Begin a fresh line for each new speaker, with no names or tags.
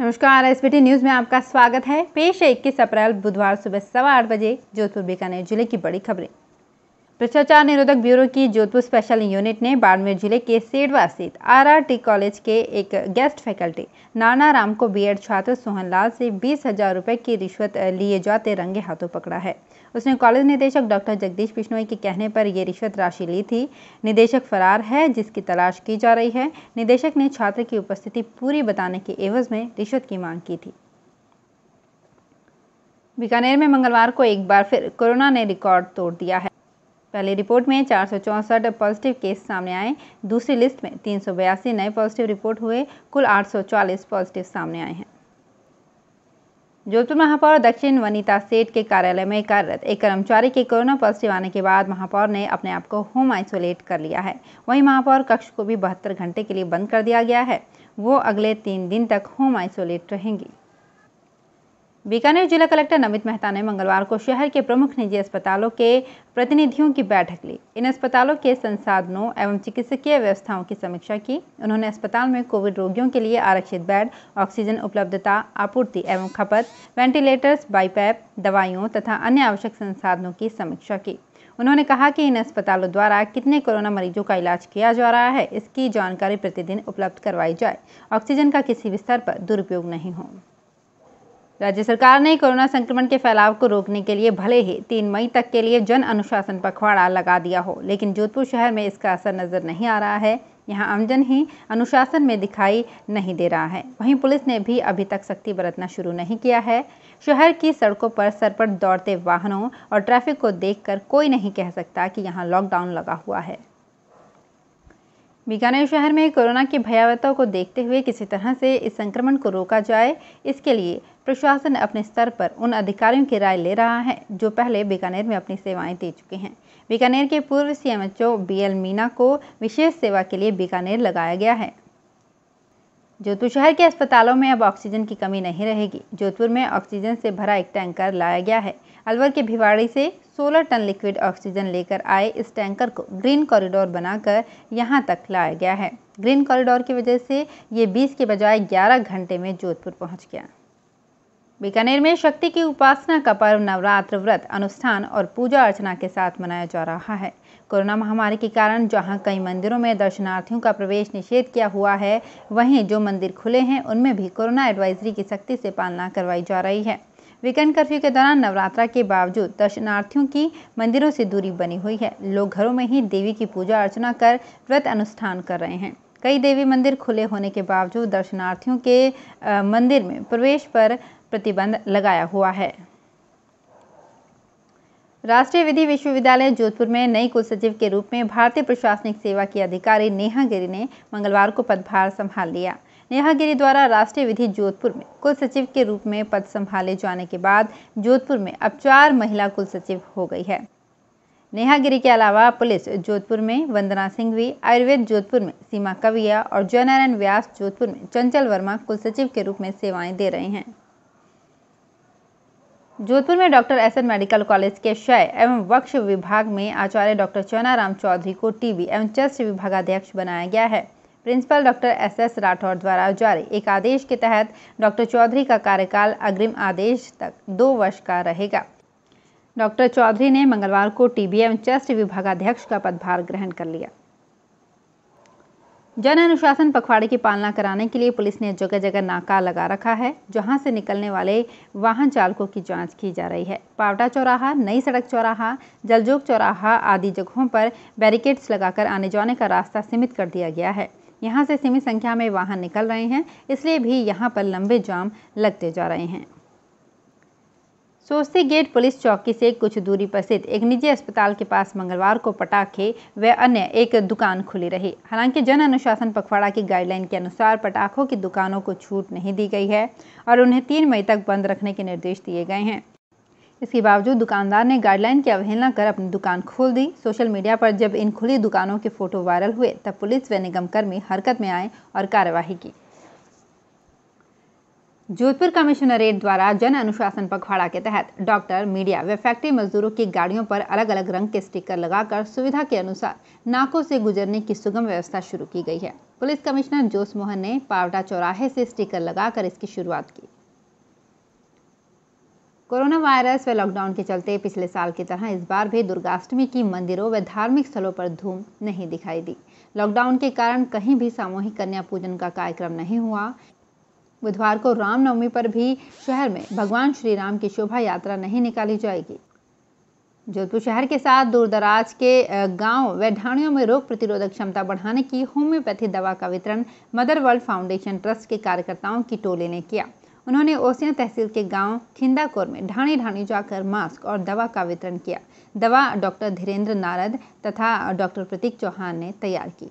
नमस्कार S news में आपका स्वागत है पेश है इक्कीस अप्रैल बुधवार सुबह सवा आठ बजे जोधपुर बीकानेर जिले की बड़ी खबरें भ्रष्टाचार निरोधक ब्यूरो की जोधपुर स्पेशल यूनिट ने बाड़मेर जिले के सेडवा स्थित आरआरटी कॉलेज के एक गेस्ट फैकल्टी नाना राम को बीएड छात्र सोहन लाल से बीस हजार रुपए की रिश्वत लिए जाते रंगे हाथों पकड़ा है उसने कॉलेज निदेशक डॉक्टर जगदीश बिश्नोई के कहने पर यह रिश्वत राशि ली थी निदेशक फरार है जिसकी तलाश की जा रही है निदेशक ने छात्र की उपस्थिति पूरी बताने के एवज में रिश्वत की मांग की थी बीकानेर में मंगलवार को एक बार फिर कोरोना ने रिकॉर्ड तोड़ दिया है पहली रिपोर्ट में चार पॉजिटिव केस सामने आए दूसरी लिस्ट में तीन नए पॉजिटिव रिपोर्ट हुए कुल आठ पॉजिटिव सामने आए हैं जोधपुर महापौर दक्षिण वनीता सेठ के कार्यालय में कार्यरत एक कर्मचारी के कोरोना पॉजिटिव आने के बाद महापौर ने अपने आप को होम आइसोलेट कर लिया है वहीं महापौर कक्ष को भी बहत्तर घंटे के लिए बंद कर दिया गया है वो अगले तीन दिन तक होम आइसोलेट रहेंगी बीकानेर जिला कलेक्टर नमित मेहता ने मंगलवार को शहर के प्रमुख निजी अस्पतालों के प्रतिनिधियों की बैठक ली इन अस्पतालों के संसाधनों एवं चिकित्सकीय व्यवस्थाओं की समीक्षा की उन्होंने अस्पताल में कोविड रोगियों के लिए आरक्षित बेड ऑक्सीजन उपलब्धता आपूर्ति एवं खपत वेंटिलेटर्स बाईपैप दवाइयों तथा अन्य आवश्यक संसाधनों की समीक्षा की उन्होंने कहा कि इन अस्पतालों द्वारा कितने कोरोना मरीजों का इलाज किया जा रहा है इसकी जानकारी प्रतिदिन उपलब्ध करवाई जाए ऑक्सीजन का किसी भी स्तर पर दुरुपयोग नहीं हो राज्य सरकार ने कोरोना संक्रमण के फैलाव को रोकने के लिए भले ही तीन मई तक के लिए जन अनुशासन पखवाड़ा लगा दिया हो लेकिन जोधपुर शहर में इसका असर नज़र नहीं आ रहा है यहाँ आमजन ही अनुशासन में दिखाई नहीं दे रहा है वहीं पुलिस ने भी अभी तक सख्ती बरतना शुरू नहीं किया है शहर की सड़कों पर सरपट दौड़ते वाहनों और ट्रैफिक को देखकर कोई नहीं कह सकता कि यहाँ लॉकडाउन लगा हुआ है बीकानेर शहर में कोरोना की भयावहता को देखते हुए किसी तरह से इस संक्रमण को रोका जाए इसके लिए प्रशासन अपने स्तर पर उन अधिकारियों की राय ले रहा है जो पहले बीकानेर में अपनी सेवाएं दे चुके हैं बीकानेर के पूर्व सीएमएचओ बीएल मीना को विशेष सेवा के लिए बीकानेर लगाया गया है जोधपुर शहर के अस्पतालों में अब ऑक्सीजन की कमी नहीं रहेगी जोधपुर में ऑक्सीजन से भरा एक टैंकर लाया गया है अलवर के भिवाड़ी से 16 टन लिक्विड ऑक्सीजन लेकर आए इस टैंकर को ग्रीन कॉरिडोर बनाकर यहां तक लाया गया है ग्रीन कॉरिडोर की वजह से ये 20 के बजाय 11 घंटे में जोधपुर पहुंच गया बीकानेर में शक्ति की उपासना का पर्व नवरात्र व्रत अनुष्ठान और पूजा अर्चना के साथ मनाया जा रहा है कोरोना महामारी के कारण जहां कई मंदिरों में दर्शनार्थियों का प्रवेश निषेध किया हुआ है वहीं जो मंदिर खुले हैं उनमें भी कोरोना एडवाइजरी की सख्ती से पालना करवाई जा रही है वीकेंड कर्फ्यू के दौरान नवरात्रा के बावजूद दर्शनार्थियों की मंदिरों से दूरी बनी हुई है लोग घरों में ही देवी की पूजा अर्चना कर व्रत अनुष्ठान कर रहे हैं कई देवी मंदिर खुले होने के बावजूद दर्शनार्थियों के मंदिर में प्रवेश पर प्रतिबंध लगाया हुआ है राष्ट्रीय विधि विश्वविद्यालय जोधपुर में नई कुल सचिव के रूप में भारतीय प्रशासनिक सेवा की अधिकारी नेहा गिरी ने मंगलवार को पदभार संभाल लिया नेहा गिरी द्वारा राष्ट्रीय विधि जोधपुर में कुल सचिव के रूप में पद संभाले जाने के बाद जोधपुर में अब चार महिला कुल सचिव हो गई है नेहा गिरी के अलावा पुलिस जोधपुर में वंदना सिंघवी आयुर्वेद जोधपुर में सीमा कविया और जयनारायण व्यास जोधपुर में चंचल वर्मा कुल सचिव के रूप में सेवाएं दे रहे हैं जोधपुर में doctor S N medical college के क्षय एवं वक्ष विभाग में आचार्य डॉक्टर चौनाराम चौधरी को टीबी एवं चेस्ट विभागाध्यक्ष बनाया गया है principal doctor S S Rathore द्वारा जारी एक आदेश के तहत डॉक्टर चौधरी का कार्यकाल अग्रिम आदेश तक दो वर्ष का रहेगा डॉक्टर चौधरी ने मंगलवार को टीबी एवं चेस्ट विभागाध्यक्ष का पदभार ग्रहण कर लिया जन अनुशासन पखवाड़े की पालना कराने के लिए पुलिस ने जगह जगह नाका लगा रखा है जहां से निकलने वाले वाहन चालकों की जांच की जा रही है पावटा चौराहा नई सड़क चौराहा जलजोग चौराहा आदि जगहों पर बैरिकेड्स लगाकर आने जाने का रास्ता सीमित कर दिया गया है यहाँ से सीमित संख्या में वाहन निकल रहे हैं इसलिए भी यहाँ पर लंबे जाम लगते जा रहे हैं सोसी गेट पुलिस चौकी से कुछ दूरी पर स्थित एक निजी अस्पताल के पास मंगलवार को पटाखे व अन्य एक दुकान खुली रही हालांकि जन अनुशासन पखवाड़ा की गाइडलाइन के अनुसार पटाखों की दुकानों को छूट नहीं दी गई है और उन्हें तीन मई तक बंद रखने के निर्देश दिए गए हैं इसके बावजूद दुकानदार ने गाइडलाइन की अवहेलना कर अपनी दुकान खोल दी सोशल मीडिया पर जब इन खुली दुकानों के फोटो वायरल हुए तब पुलिस व निगमकर्मी हरकत में आए और कार्यवाही की जोधपुर कमिश्नरेट द्वारा जन अनुशासन पखवाड़ा के तहत डॉक्टर मीडिया व फैक्ट्री मजदूरों की गाड़ियों पर अलग अलग रंग के स्टिकर लगाकर सुविधा के अनुसार नाकों से गुजरने की सुगम व्यवस्था शुरू की गई है पुलिस कमिश्नर जोस मोहन ने पावटा चौराहे से स्टिकर लगाकर इसकी शुरुआत की कोरोना वायरस व लॉकडाउन के चलते पिछले साल की तरह इस बार भी दुर्गाष्टमी की मंदिरों व धार्मिक स्थलों पर धूम नहीं दिखाई दी लॉकडाउन के कारण कहीं भी सामूहिक कन्या पूजन का कार्यक्रम नहीं हुआ बुधवार को रामनवमी पर भी शहर में भगवान श्री राम की शोभा यात्रा नहीं निकाली जाएगी जोधपुर शहर के साथ दूरदराज के गांव व ढाणियों में रोग प्रतिरोधक क्षमता बढ़ाने की होम्योपैथी दवा का वितरण मदर वर्ल्ड फाउंडेशन ट्रस्ट के कार्यकर्ताओं की टोली ने किया उन्होंने ओसिया तहसील के गांव खिंदाकोर में ढाणी ढाणी जाकर मास्क और दवा का वितरण किया दवा डॉक्टर धीरेन्द्र नारद तथा डॉक्टर प्रतीक चौहान ने तैयार की